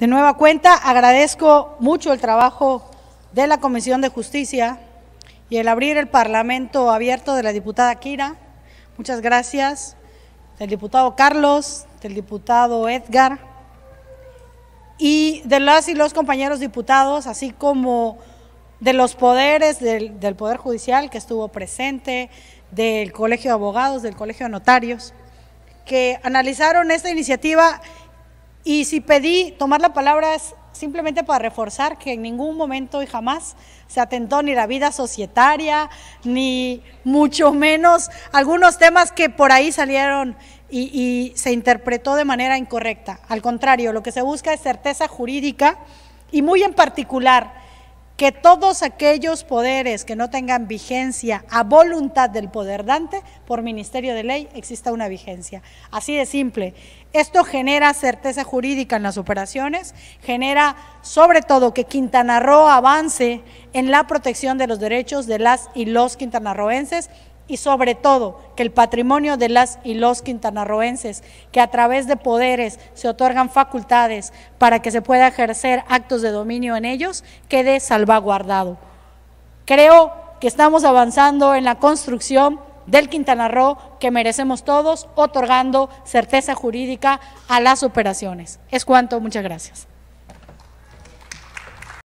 De nueva cuenta, agradezco mucho el trabajo de la Comisión de Justicia y el abrir el Parlamento abierto de la diputada Kira. Muchas gracias. Del diputado Carlos, del diputado Edgar y de las y los compañeros diputados, así como de los poderes del, del Poder Judicial que estuvo presente, del Colegio de Abogados, del Colegio de Notarios, que analizaron esta iniciativa y si pedí tomar la palabra es simplemente para reforzar que en ningún momento y jamás se atentó ni la vida societaria, ni mucho menos algunos temas que por ahí salieron y, y se interpretó de manera incorrecta. Al contrario, lo que se busca es certeza jurídica y muy en particular que todos aquellos poderes que no tengan vigencia a voluntad del poder dante, por ministerio de ley exista una vigencia. Así de simple. Esto genera certeza jurídica en las operaciones, genera sobre todo que Quintana Roo avance en la protección de los derechos de las y los quintanarroenses y sobre todo que el patrimonio de las y los quintanarroenses, que a través de poderes se otorgan facultades para que se pueda ejercer actos de dominio en ellos, quede salvaguardado. Creo que estamos avanzando en la construcción del Quintana Roo que merecemos todos, otorgando certeza jurídica a las operaciones. Es cuanto, muchas gracias.